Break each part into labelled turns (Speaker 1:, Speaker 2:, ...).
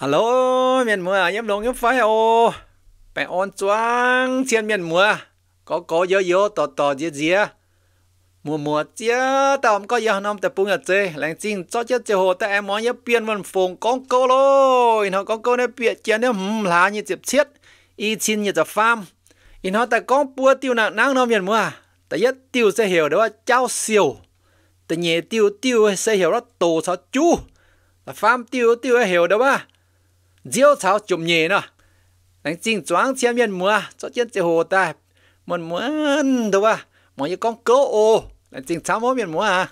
Speaker 1: Hello, miền mùa nhấp đồng nhấp phái ô. Bạn ôn choáng trên miền mùa. Có có dơ dơ tò tò dê dê. Mùa mùa chia tao có dơ nằm tập bung ở chơi, Lành chinh cho chết chê hồ ta em mó nhấp biên vần phùng con cô lôi. Nó con cô nè biệt chén nè hùm lá như chịp chết. Y chín như tập pham. Y nó ta con bùa tiêu nặng nặng nó miền mùa. Ta nhất tiêu sẽ hiểu đó là chao siêu. Ta nhẹ tiêu tiêu sẽ hiểu đó tổ sao chú. Ta pham tiêu tiêu sẽ hiểu đó ba diêu tháo chụm nhì nó à. anh chinh choáng thiên miên mùa cho chiến chế hồ ta muốn muốn đâu à mọi như con cố ô anh chinh tháo mỗi miên mùa à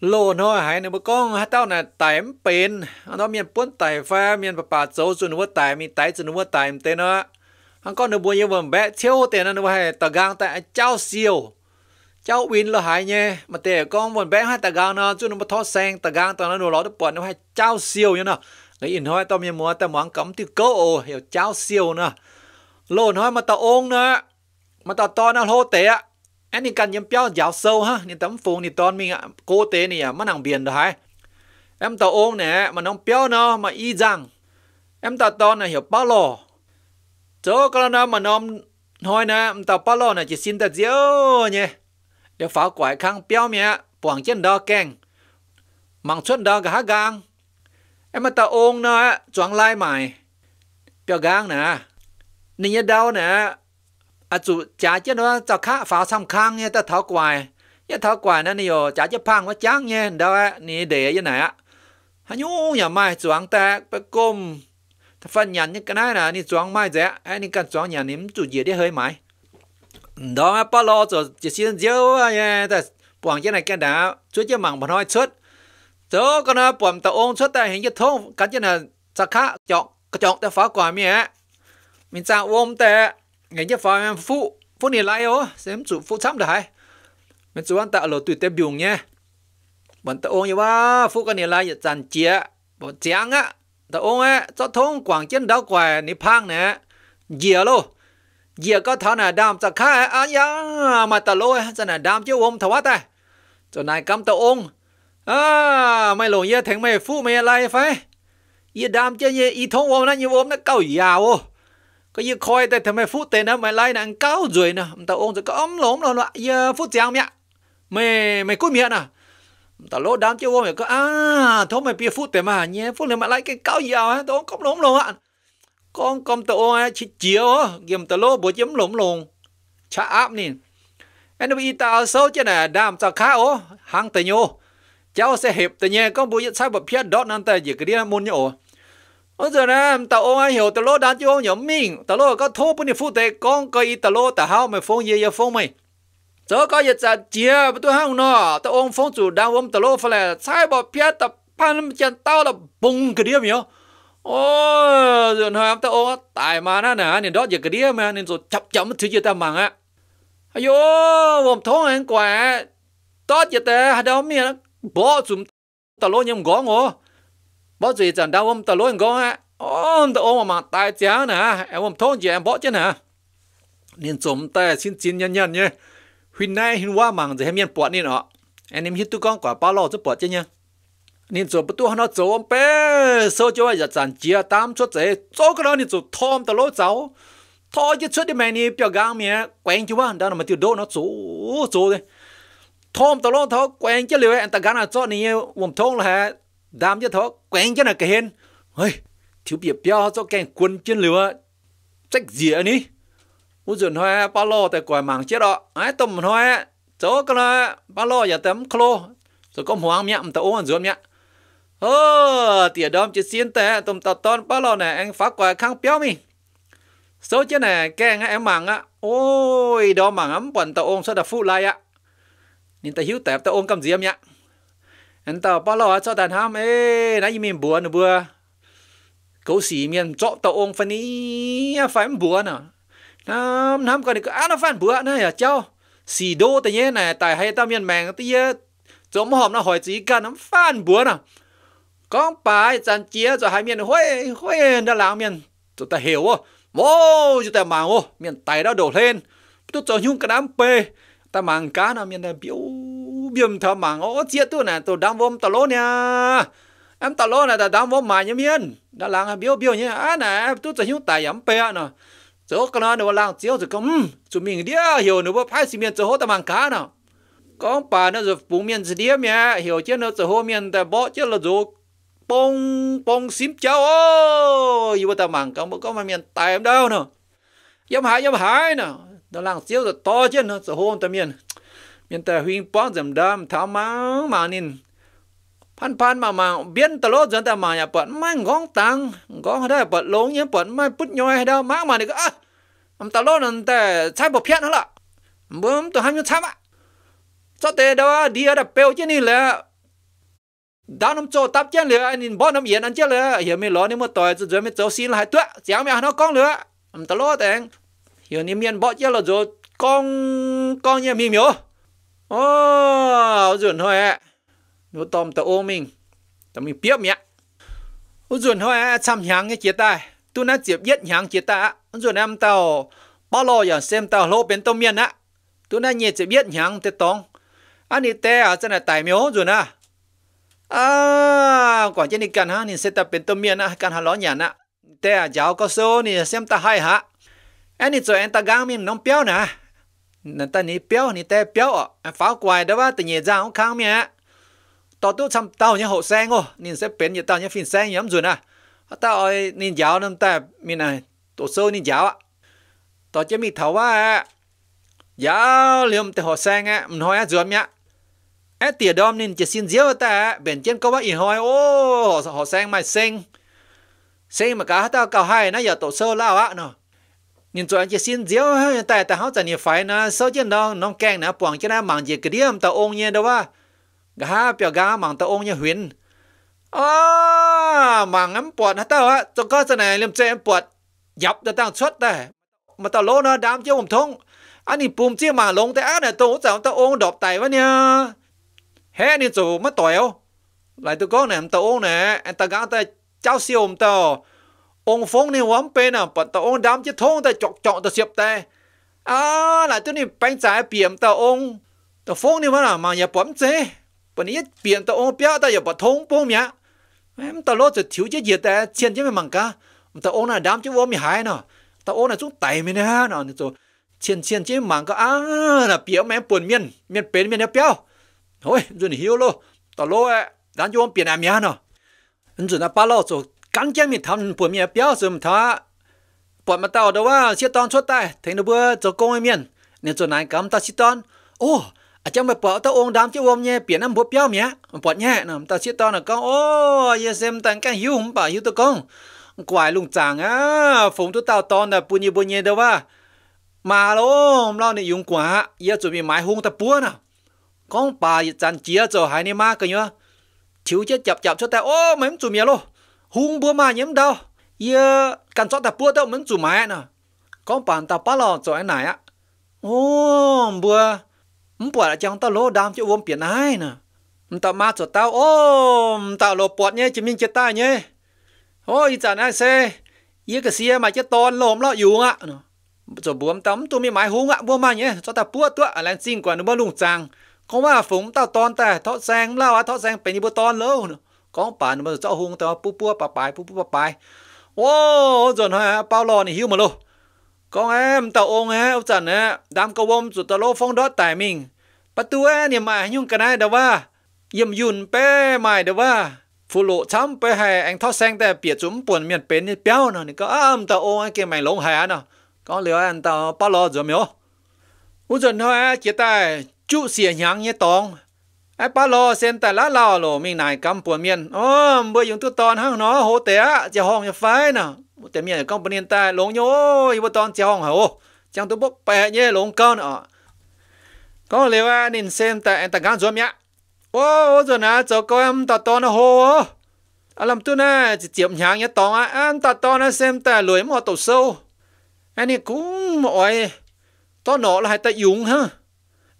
Speaker 1: lô nó à, hay nữa con hát tao này tải em bền nó miên bốn tải pha miên bà bà dấu rồi nó tải, mi tải rồi nó tải, em tên nó hắn con nó bùa như vầm bé thiếu tiền nó nó hay tờ gang tại cháu siêu cháu win là hay nhé mà tiền con vầm bé hay tờ gang nó chứ nó mà thoát sang tờ gang tao nó đồ lót được bọn nó hay cháu siêu như nào cái in hoa tao mình mua tao muốn cấm từ câu hiểu cháo siêu nữa lộn hoa mà tao ôn nữa mà tao to nó hô tế á anh đi cần nhầm béo giáo sâu ha nhìn tấm phùng thì toàn mình cô tế này à mà nàng biển rồi em tao ôm nè mà nó béo nó mà y rằng em tao to này hiểu bao lò chỗ cái nó mà nó nói nè em tao bao lò này chỉ xin ta diêu nhé để phá quải khang béo mẹ quảng chân đó keng mang chân đó cả gang em mà ta ông na choang lai mai biểu gang nè nên đau nè à chủ trả chứ nó cho khá phá xăm khang nha ta tháo quài nhá tháo quài nó nhiều trả chứ phang quá chán nha đâu á nè để như này á hắn nhú nhà mai choang ta bị gom phân nhận như cái này nè, nè choang mai dễ anh nè cần choang nhà nếm chủ gì đi hơi mãi đó mà bao lo cho chỉ xin dấu nha ta bằng cái này cái đó, chút chứ mảng mà nói chút chỗ cái nó bấm tàu ông xuất tại hình như thông cái chân là chắc khác chọn cái chọn ta phá quả mẹ mình sao ôm tệ ngày như phá em phụ phụ này lại ô xem chủ phụ sắm đại mình chủ ăn tạo lộ tùy tem dùng nhé bọn tàu ông như vậy phụ cái này lại dàn chia bọn chàng á tàu ông á cho thông quảng chân đau quẻ nếp phang nè dìa luôn เหยียก็เท่าน่ะดามจะฆ่าอาญามาตะโลจะน่ะดามเจ้าวมทวัตแต่จนนายกำตะองค์ à mày lộn ye thằng mày phụ mày lại phải ye đam chơi ye y thông ôm nó như ôm nó cầu giàu có ye coi tại thằng mày phụ tên nó mày lại nè cao rồi nè tao ôm rồi có ấm lốm rồi loại ye phụ chàng mẹ mày mày cút miệng à tao lỗ đám chơi ôm có à thôi mày bia phụ tên mà nhé phụ lên mày lại cái cao giàu á tao có lốm luôn ạ con con tao ôm chỉ chiếu gầm tao lỗ bố chấm lốm luôn chả áp nè anh bị tao xấu chứ nè đam tao khá ô hàng tay nhô cháu sẽ hiệp tự nhiên con bố yết sai bập phía đó năn tại gì cái đi môn nhổ ở giờ nè tao ông ai hiểu ta lô đan chú ông nhớ mình tao lô có thô bún phụ tế con coi ta tao ta tao hao mày phong gì giờ phong mày chỗ có yết sa chia bữa tôi hao nó ta ông phong chủ đang ôm ta lô phải là sai bập phía ta pan chân tao là bùng cái đi miếu ôi giờ nè ta ông tại mà nè nè nên đó giờ cái đi mà nên rồi chậm chậm thứ gì ta màng á ayo ông thong anh quả tao giờ ta đâu miệng bỏ chúng ta lối nhầm gõ ngó bỏ gì chẳng đau ông ta lối gõ á ông ta ôm mà tai cháo nè em ông thông gì em bỏ chứ nè nên chúng ta xin chín nhân nhân nhé hôm nay hôm qua màng thì em nhân bỏ nên họ anh em hít tu con quả ba lo rất bỏ chứ nhá nên chúng bắt tu nó chỗ ông bé sau cho ai chẳng chia tam chút gì chỗ cái đó nên chúng thom ta lối cháu thôi chứ chút đi mày đi cho gang mẹ quen chứ ba đang mà tiêu đô nó chỗ chỗ đấy thom tao lo thọ quen chứ liệu anh ta gana cho này wom thong là đam chứ thọ quen chứ là cái hen hey thiếu biệt bia cho kèn quân chứ liệu trách gì anh ấy u dồn hoa ba lô tại quài mảng chết đó ai tôm hoa chỗ cái là ba lô giờ tấm khlo rồi có hoàng miệng tao uống rượu miệng ơ tiệt đom chỉ xin tệ tôm tao ton ba lô này anh phá quài khang béo mi số chứ này kèn em mảng á ôi đó mảng ấm quần tao ôm sao đã phụ lại á นินตะหิวแตบตะอมกำเจียมเนี่ยอันต่อป้าเราเจ้าแต่ทำเอ้นะยี่มีบัวนะบัวกูสีเมียนเจาะตะองฟันนี้ไฟมันบัวน่ะน้ำน้ำก่อนนี่ก็อ้าวฟันบัวนะอย่าเจ้าสีโดแต่เนี้ยไหนแต่ให้ตาเมียนแมงตีเยอะจมหอมนะหอยจีกันน้ำฟันบัวน่ะก้องปลายจันเจียจะให้เมียนห้อยห้อยด้านหลังเมียนจะแต่เหวอ่ะโว้จะแต่หมาอ่ะเมียนไต่แล้วโดดเล่นตุ๊ดจะยุ่งกระน้ำเปย์ ta mang cá nào miền là biểu biếm thợ mang ô chia tu nè tu đam vôm tao lố nè em tao lố nè ta đam vôm mà như miền đã lang biểu biểu nhá à nè tu chỉ hiểu tài yếm bè nè chỗ cái nào nó lang chiếu rồi um chúng mình đi hiểu nữa bố phải xem miền chỗ ta mang cá nè con bà nó rồi bụng miền gì đi mẹ hiểu chứ nó chỗ miền ta bỏ chứ là rồi bông bông xím cháu ô dù ta mang cá mà có mà miền tài em đâu nè dám hại dám hại nè nó làng siêu rồi to chứ nó sợ hôm tâm miền miền ta huynh bóng dầm đam tháo máu mà nên phan phan mà mà biến ta lốt dân ta mà nhà bận mai ngóng tăng ngóng ở đây bận lốn nhé bận mai bút nhoi hay đâu má mà này cơ à, ông ta lốt nên ta sai bộ phiền hết lạ bướm tôi ham như sao ạ cho tê đó đi ở đập bèo chứ nè là đá nằm chỗ tắp chân lửa anh nhìn bó nấm yến ăn chén lửa hiểu mi ló nếu mà tỏi rồi mới cháu xin lại tuyệt chéo mẹ nó con lửa ông ta lốt anh hiểu niệm miên bỏ chia là rồi con con nhà mi miếu ô dùn thôi ạ nó tôm tao ô mình tao mình biết mẹ ô dùn thôi ạ chăm nhang cái chia tay tu nó chịu biết nhang chia tay ô dùn em tao bao lo giờ xem tao lô bên tôm miên á tu nó nhẹ chịu biết nhang tết tông anh đi tè à chân là tài miếu rồi nè à quả trên đi cần ha nên sẽ tập bên tôm miên á cần hà ló nhàn á tè à, giáo có số thì xem ta hay hả anh cho anh ta gang mình nông béo nè nên ta ní béo ní ta béo à anh phá quài đó ba tự nhiên ra ông khang miệng tao tu chăm tao như hậu sen ô nên sẽ biến như tao như phim sen nhắm rồi nè tao ơi nên giáo nên ta mình này tổ sơ nên giáo ạ tao chỉ mình thấu à giáo liêm từ hậu sen á mình hỏi á rồi miệng ai tiệt đom nên chỉ xin diếu ta biển trên có bác in hỏi ô họ sen mày sen sen mà cá tao cào hai nó giờ tổ sơ lao á nó nhìn cho chỉ xin diếu tại tại họ chẳng nhiều phái nó sau chân nó nó càng nó bằng cho nó bằng gì cái điểm tao ôn nhé đâu ba gá biểu gá bằng tao ôn nhé huyền à bằng em bọt hả tao á cho có cái này liêm chơi em bọt dập tao tăng xuất đây, mà tao lố nó đám chiếu hồng thông anh nhìn bùm chia mà lông tay á này tôi chẳng tao ôn đọc tài vậy nha hè đi chủ mất tỏi lại tụi con này tao ôn này anh ta gá tao cháu siêu tao ông phong ni hoam pe na pa ta ông đam chứ thông ta chọc chọc ta siệp ta à là cho nên bánh trái biển ta ông ta phong ni hoam mà ya bấm chế bọn ý biển ta ông bia ta ya pa thông bông nhá em ta lo cho thiếu chứ gì ta chiến chứ mày mằng cả ta ông là đam chứ vô mi hại nó ta ông là chúng tay mình ha nó rồi chiến chiến chứ mằng cả à là bia mẹ buồn miên miên bên miên bia thôi rồi hiểu lo ta lo đám chứ ông biển em nhá nó rồi là ba lo rồi 刚见面他们不面表示他不么到的哇，些当出带，听到不做工一面，你做哪敢到些当哦。อาจารย์มาปอตาองดามเจ้าวมเนี่ยเปลี่ยนน้ำบวบเปี้ยวเนี่ยปอดเนี่ยนะตาชิดตอนน่ะก็โอ้ยเซมตันกันหิวผมป่าหิวตะกงกวายลุงจางอ่ะฝงตัวเต่าตอนน่ะปุญญบุญเยเดว่ามาแล้วเราเนี่ยยุงกว่าเยอะจุมีหมายหงตะปัวน่ะกองป่าจันเจียจ่อหายในมากกันเยอะชิวจะจับจับชดแต่โอ้เหมือนจุมีโล hung bua mà nhắm đâu giờ cần cho ta bua đâu mình chủ máy nè con bạn ta bắt lò cho anh này á ô bua mình bua là chẳng ta lô đam cho uống biển ai nè mình tao ma cho tao ô ta lô bọt nhé chỉ mình chết ta nhé ôi giờ này xe giờ cái xe mà chết tôn lồm lọ dùng á cho bướm tắm tôi mi mái hung ạ bua mà nhé cho ta bua tựa là xin quả nó bao lùng chàng không mà phúng tao tôn ta thọ sang lao á thọ sang phải như bua tôn lâu nữa กองป่านมันเจ้าหงแต่ว่าปุ๊บปุ๊บปะปายปุ๊บปุ๊บปะปายโอ้จนฮะเปาหลอนี่หิวมาลูกกองแอมเต่าองฮะอุจันนะดามกวมสุดตะโลฟองดอตแต่มิงประตูแอเนี่ยมายุ่งกันได้แต่ว่าเยี่ยมยุ่นเป้หม่แต่ว่าฟุโลช้ำไปให้แองทอดแซงแต่เปียจุ่มป่วนเมียนเป็นนี่เปี้ยวเนาะนี่ก็อ้ามต่าไอ้เกมใหม่ลงหายเนาะก็เหลืออันต่าเป้ารอจะมีอ๋ออุจนเนาะเจีใตายจุเสียหยังเนี่ยตอง ai ba lô sen tại lá lò lô mình này cầm bùa miên ô bữa dùng tôi tòn hăng nó hố té chỉ hong nhà phái nè té miên công bên hiện tại lông nhô yêu tòn chỉ hong hầu chẳng tôi bốc bẹ nhé lông con ạ có liệu ai nên xem tại anh ta gan rồi nhá ô rồi nè cho coi em ta tòn hô à làm tôi nè chỉ chiếm nhang nhá tòn á anh ta tòn xem tại lưỡi mò tổ sâu anh này cũng mọi tòn nọ là ta dùng ha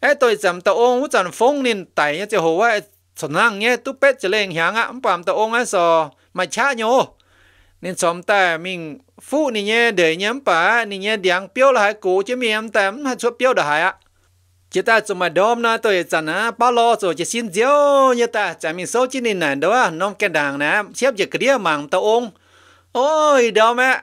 Speaker 1: ai tôi chấm tàu ông hút chọn phong nên tại nhá chứ hồ ấy sẵn năng nhé tu pet chỉ lên hàng á bám tàu ông ấy sò mà cha nhô nên xóm ta mình phụ nị nhé để ông bà nị nhé điang piêu là hai cụ chứ mình em tém hai chỗ piêu đã hai á, chỉ ta chúng mà đom na tôi chả na ba lo rồi chỉ xin diêu như ta chả mình số chỉ nên nản đó non cái đàng nè xếp chỉ cái đĩa màng tàu ông ôi đom mẹ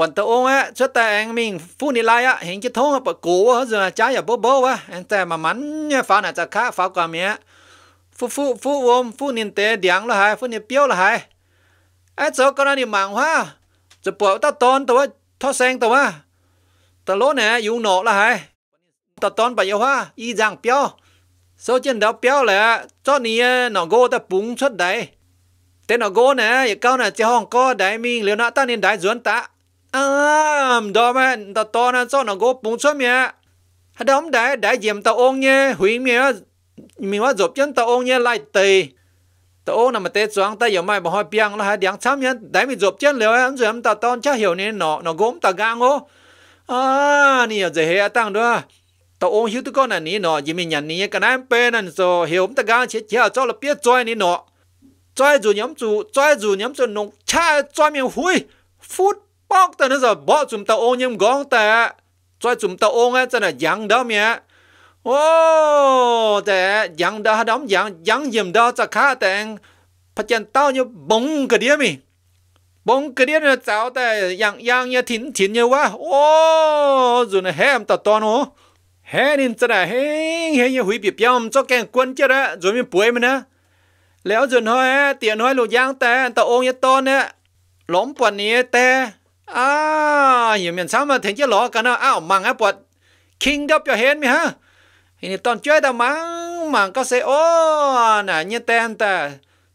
Speaker 1: bản tao ông á cho ta anh mình phụ nữ lai á hiện cái thôn bọn cổ á giờ trái ở bố bố á anh ta mà mắn phá nà ta khác phá qua mía phụ phụ phụ ôm, phụ nữ tế điang là hai phụ nữ biểu là hai á cho con này mạng hoa cho bỏ ta tôn tao á thoát sang tao á ta lỗ nè dùng nổ là hai tao tôn bà yêu hoa y giang biểu số chân đó biểu là cho ní nó gô ta búng xuất đấy tên nó gô nè cao nè chỉ hong co đại mình liều nó ta nên đại dưỡng ta À, đó mà, ta to nên sao nó có bụng cho mẹ. Hả đóng đã, đã dìm ta ôn nha, hủy mẹ, mẹ hóa dộp chân ta ôn nha lại tì. Ta ôn nằm tế choáng ta dòng mày bỏ hỏi piang là hả đáng chấm nhá, đáy mẹ dộp chân liều em rồi em ta to chắc hiểu nên nó, nó gốm ta gang ô. À, nì ở dưới hè tăng đó. Ta ôn hiểu tụi con này nì nọ dì mẹ nhận nì, cả nãy em bê nè, so hiểu em ta gang chết chết cho là biết choi nì nọ, Choi dù nhắm dù, choi dù nhắm dù nông cha choi miệng hui, phút bóc ta nó giờ bỏ chúng ta ô nhiễm góng ta cho chúng ta ô nghe chân là giang đó mẹ ô ta giang đó đóng giang giang dùm đó cho khá tẹn phát triển tao như bông cái đĩa mì bông cái đĩa nó cháu ta giang giang như thín thín như quá ô dù nó hẻm ta to nó hé nên chân là hé hé như hủy biệt nhau cho kèn quân chứ đó rồi mình bùi mình á léo dùn hơi tiền hơi lô giang tệ tao ô như to nè lõm quần nè tệ à nhiều miền sao mà thấy chưa lọ cả nó ảo màng á bột king đắp cho hết mi ha thì toàn chơi ta mắng mà có sẽ ô nè như tên ta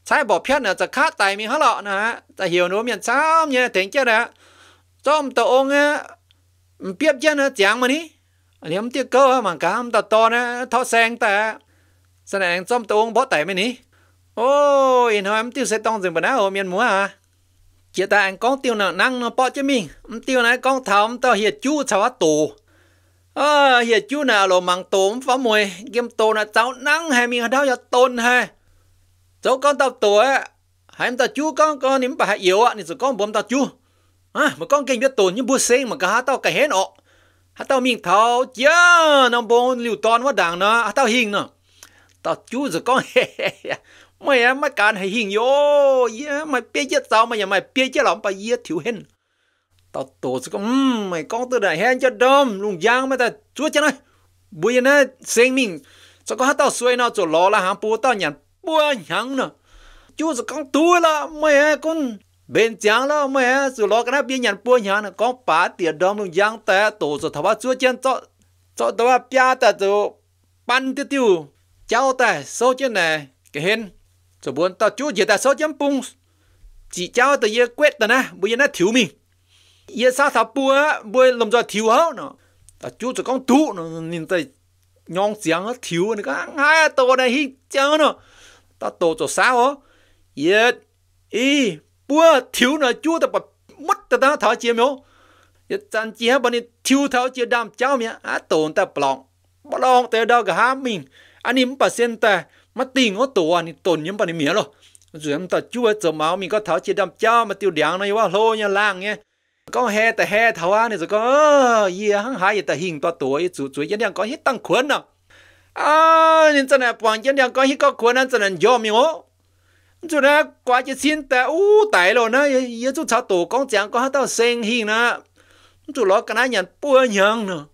Speaker 1: sai bỏ phiết là จะคาดไตมีฮะหรอนะฮะจะเหี่ยวหนูเมียนซ้ำเนี่ยถึงเจ้าเนี่ยจอมตัวองค์เนี่ยเปียบเจ้าเนี่ยเจียงมานี่อันนี้มันเตี้ยเก้อมังกามตัดตอนะทอแซงแต่แสดงจอมตัวองค์บ่แต่ไม่นี่โอ้ยน้อยมันเตี้ยเสตองจึงปะนะโอเมียนมัวฮะ chỉ ta anh con tiêu nặng năng nó bỏ chứ mi tiêu này con thầm tao hiệt chú sao tù à, hiệt chú nào lo măng tù phá mùi game tù là cháu năng hay mi đâu cho tôn hay cháu con tao tù á hay em tao chú con con nếm bà yếu á nên con bấm tao chú à mà con kinh biết tù nhưng bữa sinh mà cả tao cái hết ọ hát tao miệng thao chớ nó bốn liều toàn quá đàng nó hát tao hình nó tao chú rồi con mày em mày cản hay hình yo yeah, mày biết chết tao mày mày biết chết lòng bà yết thiếu hên, tao tổ sẽ có um, mày con tôi đại hen cho đom lùng giang mày ta chúa cho này bây giờ sinh mình cho có hát tao xuôi nào chỗ lo là hàng bùa tao nhận bùa nhận nữa chúa sẽ con tôi là mày con bên giang là mày à chỗ lo cái này biết bùa bố nhận con phá tiền đom lùng giang ta tổ sẽ thảo bác chúa chân cho cho tao bia ta chỗ ban tiêu tiêu cháu ta số trên này cái hên cho buồn tao chú giờ ta số chấm bung chỉ cháu tao giờ quét tao na bây giờ nó thiếu mình giờ sao thà bùa bùa làm cho thiếu hơn nó tao chú cho con tú nó nhìn tay nhong xiang thiếu nó cái hai tổ này hi chăng nó tao tổ cho sao ó giờ ý bùa thiếu nó chú tao bật mất tao tao thảo chiếm nhau giờ chẳng chỉ hết bọn này thiếu thảo chiếm đam cháu mía á tổ tao bỏng, bỏng tao đâu cả ham mình anh em bà sen ta mà tiền ở tổ anh à, tồn những bạn miếng rồi rồi em ta chúa giờ máu mình có tháo chia đâm cha mà tiêu đảng này quá lô nhà lang nhé, có he ta he tháo anh này rồi có gì à, hăng hai ta hình to tuổi chú chú yên đang có hết tăng khuyến nào à nên chân này bọn yên đang có hết có khuyến anh chân này do mình ó rồi đó quá chỉ xin ta u tại rồi nó giờ chú cháu tổ con chẳng có hết tao sinh hình nữa chú lo cái này nhận bùa nhận nữa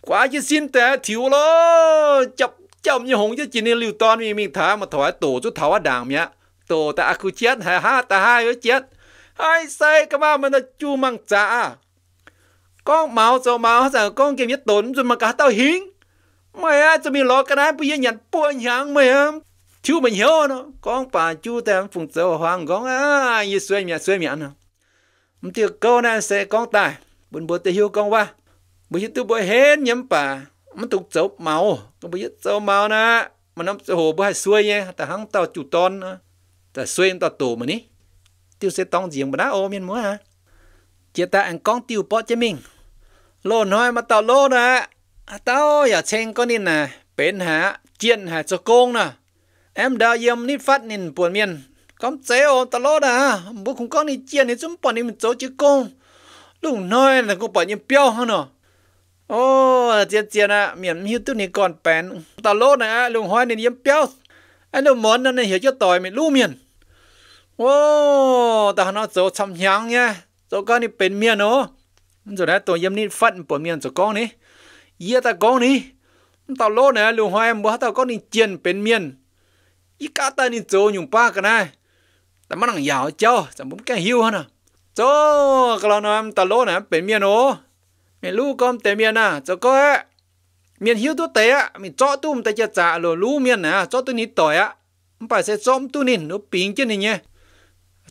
Speaker 1: quá chỉ xin ta thiếu lo chập chậm như hồng chứ chỉ nên lưu toàn mi mình thả mà thoải tổ chút thảo đảng mía tổ ta cứ à chết hay ha ta hai với chết hai say cái mà mình chu măng trả con máu cho máu rằng con kiếm nhất tốn rồi mà cả tao hiến mày á cho mình lo cái này bây giờ nhận bùa nhang mày em chú mình hiểu nó con bà chú ta phụng sở hoàng con à như suy mẹ suy mẹ nó mình tiêu câu này sẽ con tài buồn buồn tiêu con qua bây giờ tôi bồi hết nhắm bà mình tục chụp máu ก็บ่ยึดเจ้ามานะมันน้ําโหบ่ให้ซวยแยแต่หังต่อจุตอนแต่ซวยต่อโตมื้อนี้ติวเสต้องเจียงบ่นะโอเมียนมัวเจตาอังกองติวปอเจมิงโลน้อยมาต่อโลนะอะเต้าอย่าเชงก็นี่นะเป็นหาเจียนหาจะโกงนะ em đã yếm nít phát nín buồn miên con chế ô ta lô đã bố cũng có nít chia nít chúng bọn nít mình chỗ chứ con lúc nói là cũng bọn nít béo hơn nữa โอ้เจียนเจียนอ่ะเหมียนฮิวตุนี่ก่อนแปนตาโลดนะลุงห้อยนี่ยิ้มเปี้ยวอันนู้นหมอนนั่นเนี่ยเหี่ยวจะต่อยไม่รู้เมียนโอ้ตาหน้าโจชำยังไงโจก้อนนี่เป็นเมียนเนาะมันจะได้ตัวยิ้มนี่ฟัดปวดเมียนโจก้อนนี่เยี่ยตาก้อนนี่ตาโลดนะลุงห้อยบัวตาก้อนนี่เจียนเป็นเมียนอีกาตานี่โจยุ่งป้ากันนะแต่มันหนังยาวเจ้าจำผมแกหิวฮะนะโจกระนอนตาโลดนะเป็นเมียนเนาะ mình lu com tè miền à cho có á miền hiếu tu tế á mình cho tu mình tè chả trả lo lu miền à cho tu nít tỏi á không phải sẽ xóm tu nín nó pin chứ nín nhé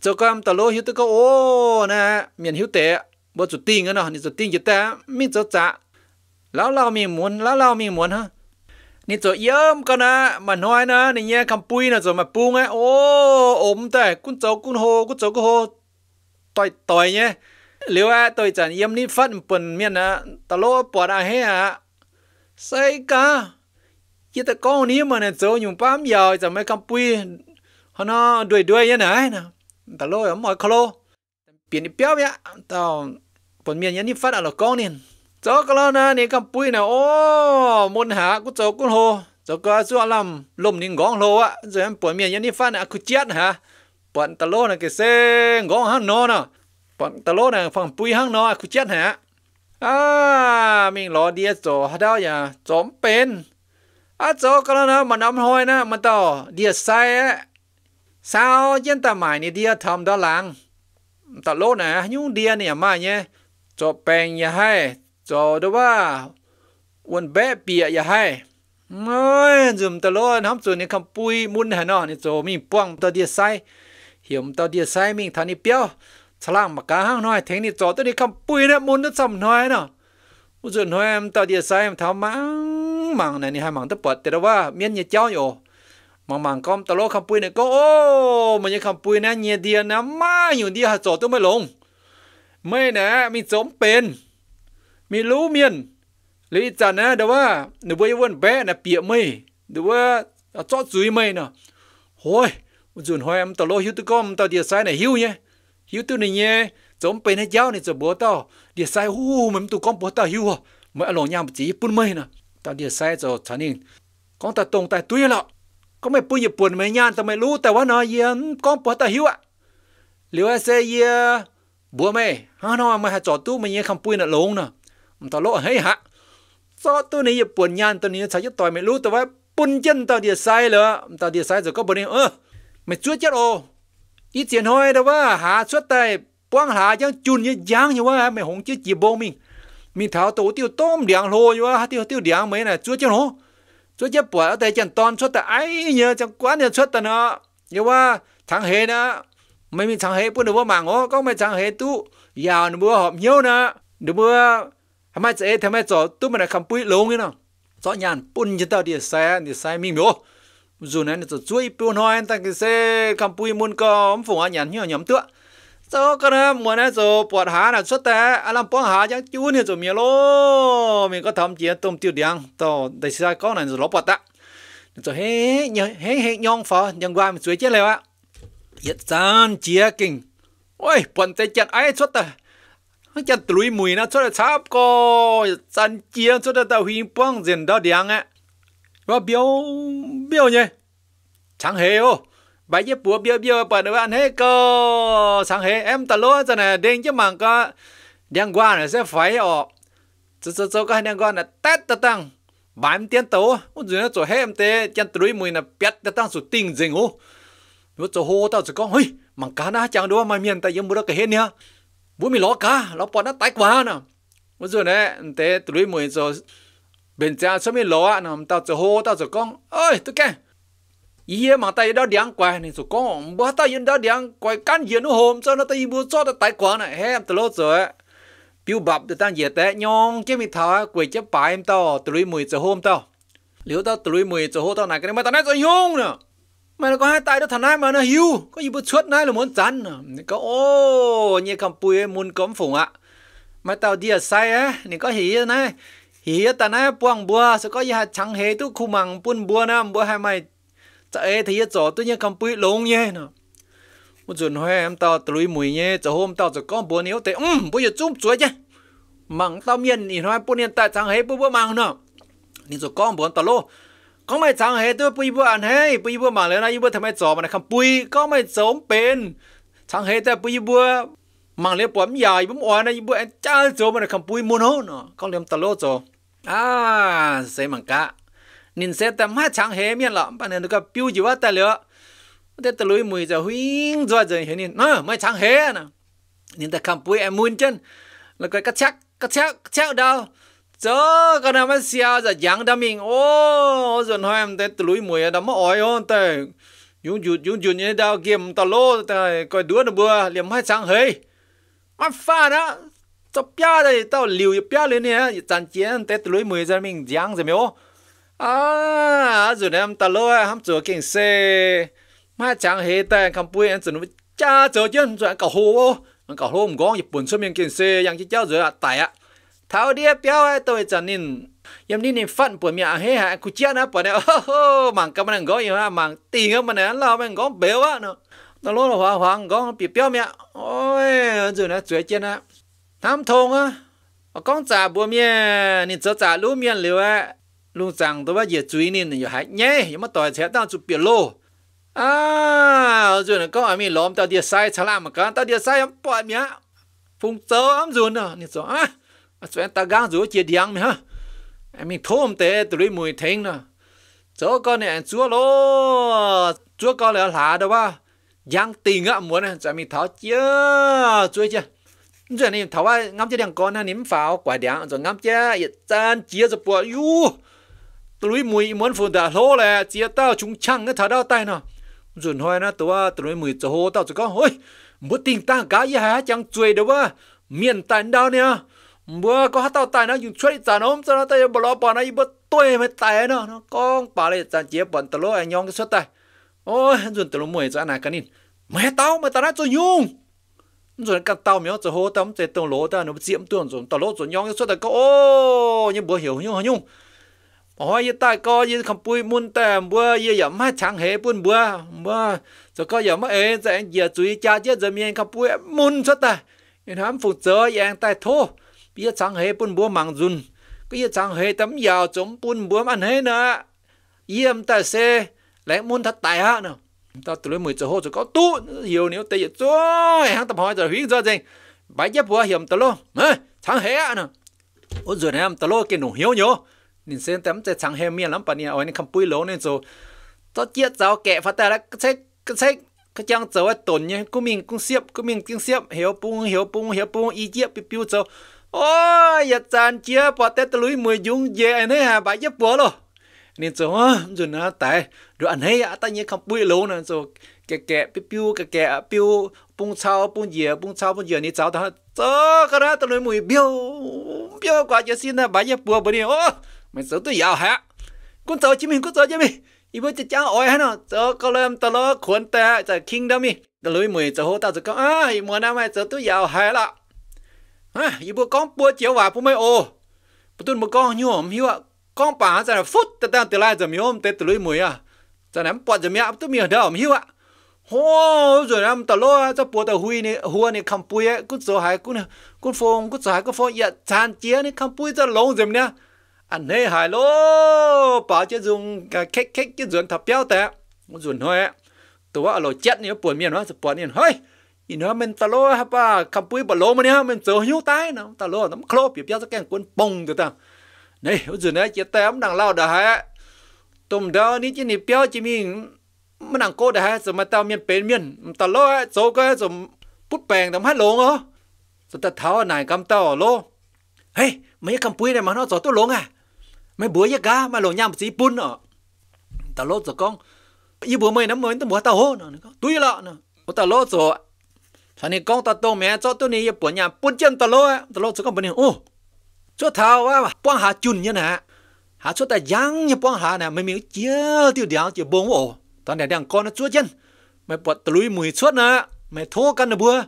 Speaker 1: cho có em tao lo hiếu tu có ô nè miền hiếu tè bớt chút tiền nữa nè chút tiền chút ta mình cho trả lão lão mình muốn lão lão mình muốn ha nít cho yếm con á mà nói nè nít nhé cầm pui nè rồi mà buông á ô ốm tè cún cháu cún hồ cún cháu cún hồ tỏi tỏi nhé liwa tôi chan yam ni phát pun miên á ta lo bỏ ra he à say cả chỉ ta con ní mà nè chỗ nhung bám giàu chẳng mấy công pui họ nó đuổi đuổi như này nè ta lo ở mọi khlo biển đi béo vậy tao pun miên yam ni phát à lo con nè chỗ cái lo nè nè pui nè ô môn hạ cũng chỗ cũng hồ chỗ có chỗ làm lùm nín gõng hồ á rồi em pun miên yam phát à cứ chết hả bọn ta lo cái xe gõng hắn nó nè bọn ta lô phòng bùi hăng nó cứ à, chết hả à mình lo đi à, chỗ hả đâu nhỉ chóm bên à chỗ cái đó nó mà nắm nè mà tao đi à sai sao dân ta mãi này đi thầm đó làng ta lô nè nhưng đi nè nhé chỗ bèn nhà hay chỗ đó ba quần bé bịa nhà hay ơi dùm ta lô nắm này không bùi muốn hả nó này chỗ mình buông sai hiểu ta sai mình thằng đi béo สลางมากาห้างน้อยเทงนี่จอตัวนี้คำปุยนะมุนนะสำน้อยเนาะอุจนน้อยมต่อเดียไซมทำมังมังนะนี่ให้มังตะปวดแต่ว่าเมียนเนี่ยเจ้าอยู่ มังมังก้อมตะโลคำปุยเนี่ยก็โอ้มันยังคำปุยนะเนี่ยเดียนะมาอยู่เดียจอตัวไม่ลงไม่นะมีสมเป็นมีรู้เมียนหรือจันนะเดี๋ยวว่าหนูไปวันแบะนะเปียไม่เดี๋ยวว่าจอดซุยไม่เนาะโอ้ยอุจนห้อยมตะโลหิวตะก้อมต่อเดียไซเนี่ยหิวเนี่ยหิวตัวนี่เย่จมไปในเจ้านี่จะบัวต่อเดี๋ยวใส่หูมันตุก้องบัวต่อหิวอ่ะมันอหลอยยามจีปุ่นไม่นะตอนเดี๋ยวใส่จะฉันเองก้องตาตรงแต่ตุ้ยละก็ไม่ปุ่นอย่าปุ่นไม่ยานแต่ไม่รู้แต่ว่าน้อยเยี่ยมก้องบัวต่อหิวอ่ะ เหลือเสียเย่บัวไม่ฮะน้องมาหาจอดตู้มัเย่คำปุ่นน่ะลงน่ะ มันต่อโลกเฮ้ยฮะซอตู้นี้อย่าปุ่นยานตัวนี้ใช้ยต่อยไม่รู้แต่ว่าปุ่นเจนตอนเดี๋ยวใส่เลยอตอนเดี๋ยวใส่จะก็บริเออไม่ช่วยเจ้าโอ ít tiền thôi đó quá hạ suất tay quang hạ chẳng chun như giang như quá mày hùng chứ chỉ bông mình mình tháo tổ tiêu tôm điện lô như quá tiêu tiêu điện mấy này chúa chứ nó chúa chứ bỏ ở đây toàn suất tay ấy nhớ chẳng quá nhớ suất tay nó như quá thằng hề nè mày mình thằng hề bữa được bữa ó có mày thằng hề tu giàu nó bữa họp nhiều nè được bữa hôm nay sẽ thế mày cho tu mày là cầm bụi lông như nào rõ nhàn bún cho tao đi xe đi xe mình biểu dù nên là chuối piu nói ta cái xe cầm pui muốn có ông phụng anh nhận nhiều nhóm tựa cho cái này muốn là cho bọt há là xuất té anh à làm bóng hà chắc chú nên cho miếng lô mình có thầm chỉ tôm tiêu điang to đại sai có này rồi lỗ bọt ta cho hé nhớ hé hé nhong phở nhong qua mình chuối chết leo á hiện gian chia kinh ôi bọn tay chặt ai xuất ta chặt túi mùi nó xuất là sáp co gian chia xuất là tàu huy bóng diện đó điang á và biểu biểu nhỉ chẳng hề ô bài chế bùa biểu biểu bà đứa anh hết cơ chẳng hề em ta lúa cho này đến chứ mạng có đang qua này sẽ phải ở cho cho cho cái đang qua là tết ta tăng bà em tiến tấu út nó chỗ hết em thế, chân tụi mùi là biết ta tăng sụt tình dình ô nó chỗ hô tao chỉ có hơi mạng cá na chẳng đúng mà miền tây giống bữa đó cái hết nha bố mình ló cá ló bọt nó tách quá nè út rồi này thế tụi mùi rồi bên cha số mi lúa nó tao cho hô tao cho con ơi tôi kêu ý mà tay đó điang quay này số con bữa tao yên đó điang quay căn gì nó hôm cho nó tay bữa cho tao tay quá này em tao lốt rồi biểu bập tao đang dễ té nhong mi thà quay chấp bài em tao tụi mùi cho hôm tao liếu tao tụi mùi cho hô tao này cái này tao nói cho nhung nữa nó có hai tay đó thằng này mà nó hiu có gì bữa chuột này là muốn chán có ô như cầm bùi muốn cấm phụng ạ mày tao đi ở sai á nè có hiểu này hi ta na puang bua so ko ya chang he tu khu mang pun bua na bua hai mai cha e thì cho tu nya kam pui long ye na mu jun hoe em ta tui mui ye cho hôm ta cho con bua nếu te um bu ye chung chuối chứ mang tao miên ni nói pun ta chang he bu bu mang na ni cho con bua ta lo có mày chẳng hết tôi bùi bùi ăn hết bùi bùi mà lên này bùi thằng mày chó mà này không bùi có mày chó bên chẳng hết tôi bùi bùi mà lên bùi mày bùi ăn này bùi ăn cháo chó mà này không bùi muốn hơn nó có liêm tao lô chó à sẽ mảng cá nên sẽ tầm hai chẳng hề miên lắm bạn nên có biểu gì quá ta lỡ thế ta lối mùi giờ huynh rồi giờ hiện nên nó mới chẳng hề nè ta cầm bụi em muốn chân là cái cắt chắc cắt chắc chắc đâu chớ cái nào mà xia giờ giang đam mình ô rồi nói em à, thế ta lối mùi đam mà ỏi hơn dùng dùng dùng dùng như đào kiếm ta lô thế coi đứa nó bừa liềm hai chẳng hề mà pha đó cho bia đây tao liều bia lên nè chán chén tết lối mười à, giờ mình giang rồi méo à rồi em ta à, ham chơi kinh xe mà chẳng hề tay, không bui anh chuẩn bị cha chỗ chân rồi cả hồ anh cả hồ không có nhật bản xuất miệng kinh xe anh chỉ cháu rồi à tại à tháo đi bia ấy tôi chẳng nên em đi nên phân bữa miệng hết hả cứ chết á bữa này ho, mảng cái mình gọi là mảng tiền cái mình này lao mình có béo á nó nó lo là hoàng hoàng có bị béo miệng ôi rồi nó chơi chết á tam thong á ờ, con trả bùa mía nên cho trả lúa mía liều á lúa trắng tôi bây giờ chú ý nên giờ hãy nhé nhưng mà tôi sẽ đang chụp biển lô à rồi nó có ở mình lóm tao đi sai chả làm mà cả tao đi sai em bỏ mía phung tớ ấm rồi nữa nên rồi á ờ, chuyện ta gang rồi chia điang mía em mình thôm tế tụi mùi thính nữa chỗ con này chúa lô chúa con là lá đâu ba giang tình á muốn này cho mình tháo chưa, chúa chưa giờ này thảo ai ngắm chơi đằng con ha ném pháo quả đắng rồi ngắm chơi chan chia rồi bỏ yu tụi mui muốn phun đã lô lẹ chia tao chúng chăng cái thảo đau tay nó rồi hoài nó tụi tụi mùi cho hô tao cho con ôi bữa tình ta cá gì hả chẳng chuối đâu á miền tàn đau nè bữa có hát tao tài nó dùng chuối chả nó cho nó tay bỏ lọ bỏ nó bữa tôi mới tài nó nó con bà lại chả chia bọn tao lô anh nhong cái suất tay ôi rồi tụi mùi cho anh à, này cái nín mẹ tao mà tao đã cho nhung rồi cắt tao miếu rồi hố tấm rồi tông lỗ ta nó diễm tuần rồi tao lỗ rồi nhong xuất ra là ô nhưng bữa hiểu nhung nhung hỏi yên tai co yên không bui mun tè bữa yên giờ má chẳng hề buôn bữa bữa rồi co giờ má ế rồi anh giờ chú ý cha chết rồi miền không bùi mun suốt ta yên hám phụ trợ yên tai thô yên chẳng hề buôn bữa màng dùn cái yên chẳng hề tấm giàu chống buôn bữa ăn hết nữa yên tai xe lấy mun thật tài hạ nào ta tụi mười chỗ hô chỗ có tu hiểu nếu tây cho hàng tập hỏi rồi huyết ra gì bài giáp bùa hiểm tao lo mà thằng à nè ô ôi này em tao lo cái nụ hiếu nhớ nên xem tấm chơi thằng hề miên lắm bạn nhà ôi nên không bui lố nên cho tao chết giáo kẹ phát ta là cái cái cái cái trang cháu ấy tổn nhé cũng mình cũng xếp cũng mình cũng xếp hiểu bung hiểu bung hiểu bung ý chép bị piu cho, ôi giờ chán chia bỏ tết tao lưới mười dung về anh ấy hà bài giáp bùa rồi nên cho rồi nó tại rồi anh hay ta như không bui lâu nữa rồi kẹ kẹ piu piu kẹ kẹ piu bung sao bung gì bung sao bung gì ni cháu ta cho cái đó tao nói mùi biêu biêu quá cho xin là bảy nhớ bùa bữa đi ô mình sợ tôi giàu hả con cháu chỉ mình con cháu chỉ mình ý bữa chị cháu ôi hả nó cho có làm tao lo cuốn ta cho kingdom đi tao nói mùi cho hô tao cho có à ý mùa nào mày sợ tôi giàu hả lạ à ý bữa con bùa chiều vào bùa mày ô bữa tôi một con như ổng hiểu ạ con bà ra là phút ta ta từ lại giờ mi tết từ lưỡi mùi à giờ ném bọt giờ mi áp tới mi ở đâu mi hiu ạ hô rồi ném tờ lô cho bùa tờ huy này hua này cầm bùi ấy cút số hai cút cút phong cút số hai cút phong ya dạ, chan chia này cầm bùi cho lâu rồi nè anh này hài lô bà chỉ dùng khách khách cái dùng thập béo tệ muốn dùng thôi á ตัวอร่อยเจ็ดเนี่ยปวดเมียนว่าสปวดเนี่ยเฮ้ยอีน้อมันตะโลฮะป้าคำปุ้ยบะโลมันเนี่ยมันเจอหิ้วตายเนาะตะโลน้ำโครบเปียบเปียสแกงกวนปงตัวต่าง này ở dưới này chị ta ông đang lao đã tôm đó ní chỉ ní béo chỉ mình mình đang cố đã rồi mà tao miên bền miên tao lo số cái rồi bút bèn tao hết lộn ó rồi tao tháo này cầm tao lô hey mấy cầm bùi này mà nó rồi tôi lộn à mấy bữa giấc cá mà lộn nhầm gì bún à, tao lô rồi con y bữa mấy năm mới tao mua tao hô nè túi lọ nè tao lô rồi thằng này con tao tô mẹ cho tôi này y bữa nhà bún chân tao lô tao lô rồi con bên này ô cho thao á quang hạ chun như nè hạ cho ta giang như quang hạ nè mày miếng chia tiêu đéo chỉ bốn ổ tao này đang con nó chúa chân mày bật tụi mùi suốt nè mày thô căn nè bữa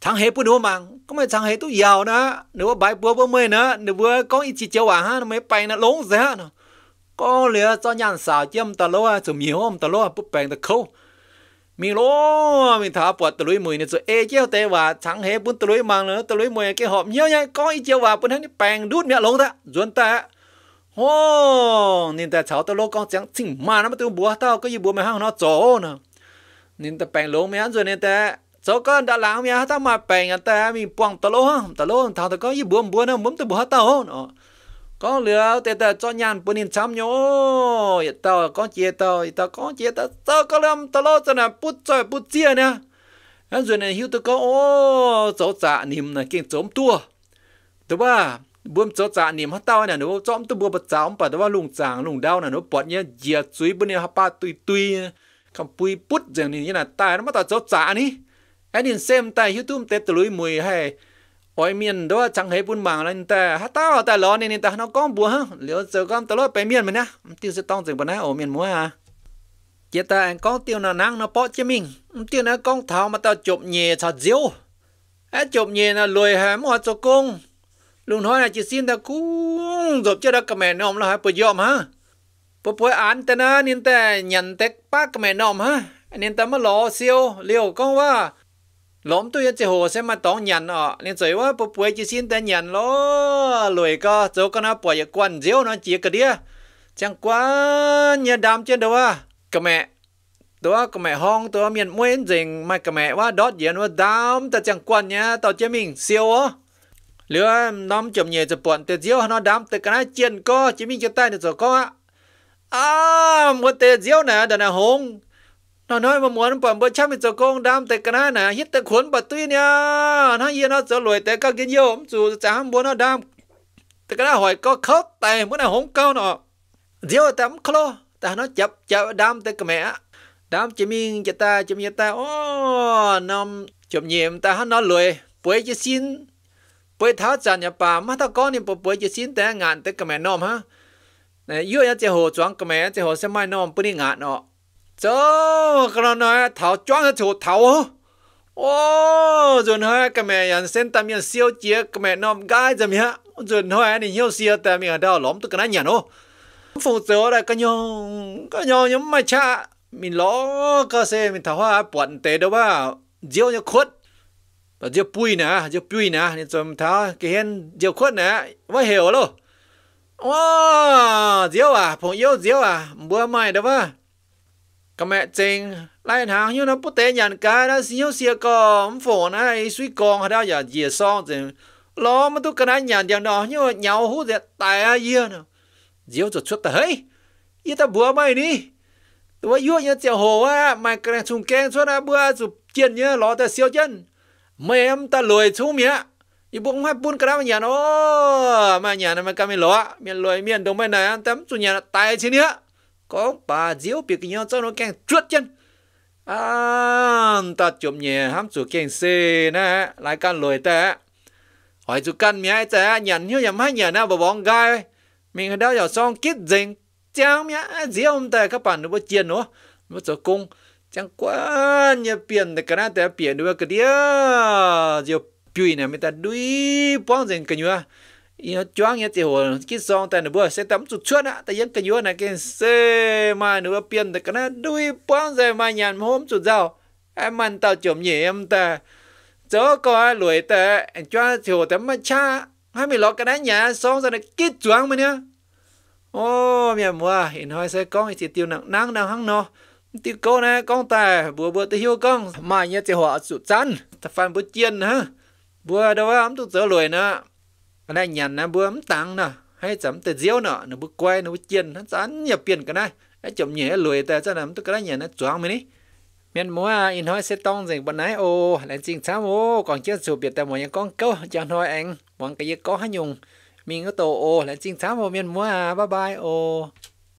Speaker 1: thằng hết bữa đồ mạng có à, mày thằng hết tu giàu nè nếu bài bữa bữa mày nè nếu bữa con ít chỉ chéo à ha mày bay nè lốn dễ nè Con lẽ cho nhàn xào chiêm ta lô à chụm nhiều hôm tao lô à bút bèn ta khâu มีโลมีท้าปวดตะลุยมวยเนี่ยจะเอเจียวเตว่าชังเฮปุ่นตะลุยมังเนอะตะลุยมวยแกหอบเยี่ยไงก้อยเจียวว่าปุ่นทั้งนี่แปลงดูดเนี่ยลงตะจวนต่โอ้นี่แต่ชาวตะโลกองจังจิงมานะมาตัวบัวเต้าก็ยิ่บัวไม่ห้างเนาะโจนะนี่แต่แปลงลงไม่อันจวนนี่แต่เจ้าก็ดาลางมีฮะถ้ามาแปลงันแต่มีปวงตะลฮะตะุลทางตะก็อยิ่บัวบัวนะมุมตะบัวเต้าเนาะ có lừa tê tê cho nhàn bún nhìn chăm nhó tao có chia tao tao có chia tao tao có làm tao lo cho nè bút chơi bút chia nè rồi này hiu tao có ô cháu dạ niềm này kinh chóm tua đúng ba buông cháu dạ niềm hát tao nè nó chóm tao buông bật cháu bà tao ba lùng chàng lùng đau nè nó bọt nhá dìa chuối bún nhìn hapa tùy tùy không bùi bút rằng như là tài nó mất tao cháu dạ ní anh nhìn xem tài hiu tùm tê tụi mùi hay oi miền đó chẳng hề buôn màng lên ta hát tao ta lo nên ta nó con bùa ha liệu giờ con ta lo bé miền mình nhá tiêu sẽ tông dừng bữa nay ở miền múa à chỉ ta anh con tiêu nào nắng nó bỏ cho mình tiêu nào con thảo mà tao chụp nhẹ thật diêu á chụp nhẹ là lùi hàm hoa cho cung luôn nói là chỉ xin ta cũng giúp cho đã cái mẹ nó là hai bữa yom ha bữa bữa ăn ta na nên ta nhận tết bác cái mẹ nó ha nên ta mới lo siêu liệu con ว่า lom tu yên chế hồ sẽ mà tông nhận ọ nên rồi quá bộ bùi chỉ xin ta nhận lo lùi co chỗ con nó bùi quan diêu nó chỉ cái đĩa chẳng quá nhà đam trên đâu à cái mẹ ตัวก็แม่ห้องตัวเมียนมวยจริงมาก็แม่ว่าดอดเย็นว่าดามแต่จังกวนเนี่ยต่อเจมิงเซียวอ๋อหรือน้อมจมเยจะปวนแต่เจียวน้อดามแต่กระนั้นเจียนก็เจมิงจะใต้เนี่ยจะก็อ้ามว่าแต่เจียวนะเดนะหง nó nói mà muốn bẩm bơ chăm cho công đam tại cái này hít tại khuôn bà tuy nha nó yên nó trở lùi tại các kiến yêu dù chả ham muốn nó đam tại cái này hỏi có khóc tại muốn là hống câu nọ diêu tắm khlo ta nó chập chập đam tại cái mẹ đam chỉ miên ta chỉ miên ta ô năm chụp nhiệm ta nó lùi bữa chỉ xin bữa tháo chăn nhà bà mà ta con niệm bữa chỉ xin ta ngàn tại cái mẹ nôm ha này yêu nhà chỉ hồ choáng cái mẹ chỉ hồ xem mai nôm bữa đi ngàn nọ cho cái nó thảo choáng cái chỗ thảo ô rồi nói cái mẹ nhân sen tam nhân siêu chia cái mẹ nó gai gì hả rồi nói thì nhiều siêu tam nhân đâu lõm tụi cái nó nhà nó phụ trợ đây cái nhau cái nhau nhóm mà cha mình ló cơ xe mình thảo hoa bận tế đâu ba diêu nhau khuất và diêu pui nè diêu pui nè rồi mình thảo cái hen diêu khuất nè quá hiểu luôn ô diêu à phụng yêu diêu à bữa mai đâu ba ก็แม่เจงไล่ทางยูนะปุ๊เตยันกายนะสิยูเสียก็มฝนนะไอ้สุยกองเขาได้อย่าเหยียซองเจงล้อมันตุกนะยันอย่างดอกยูเหนียวหูเสียตายเยี่ยนะเจียวจะชุดแต่เฮ้ยยี่ตาบัวไม่นี่แต่ว่ายั่วเนี่ยเจียวโหว่าไม่กระชุงแกงชวนนะบัวจุบเจียนเนี่ยล้อแต่เสียวเจนเมมตาลอยชุ่มเนี่ยยี่บุ้งให้ปุ่นกระมันยันโอ้มายันมันก็ไม่ล้อเมียนลอยเมียนตรงไม่ไหนแต่สุญญ์ตายชิ้นเนี่ย có bà diếu bị cái nhau cho nó càng trượt chân à ta chụp nhẹ ham chủ càng xe nè lại căn lùi ta hỏi chủ căn mía ai ta nhận như nhầm hai nhận nào bà bóng gai mình ở đó giờ song kết dính chẳng mía diếu ông ta các bạn nó có chiên nữa nó cho cung chẳng quá nhà biển để cái này ta biển được cái đĩa diều bùi này mình ta đuôi bóng dình cái nhau yo chuang ya tiho ki song ta bu se tam chu chuana ta yang ka yona ken se ma nu pian ta kana dui pang ze ma nyan hôm chu dao em man tao chom nhỉ em ta chớ có lùi ta cho thiểu ta mà cha hai mươi lọt cái đá song xong rồi kết chuang mà nhá ô mẹ mua hiện hỏi sẽ con thì tiêu nặng nắng nào hăng nó tiêu cô nè con ta bữa bữa tiêu hiu con mà nhớ thì họ sụt chăn ta fan bữa chiên ha bữa đâu ám tu dở lùi nữa cái này nhàn nó bướm tăng nè hay chấm từ diêu nọ nó bữa quay nó bữa chiên nó chán nhập tiền cái này cái chấm nhẹ lùi tới cho nằm tôi cái này nó choáng mình đi miền múa à, in hoa sẽ tông gì bữa nay ô lên chính sao ô còn chưa chụp biệt tại mọi nhà con câu cho nói anh bọn cái gì có hay nhung mình có tổ ô lên chính sao ô miền múa à, bye bye ô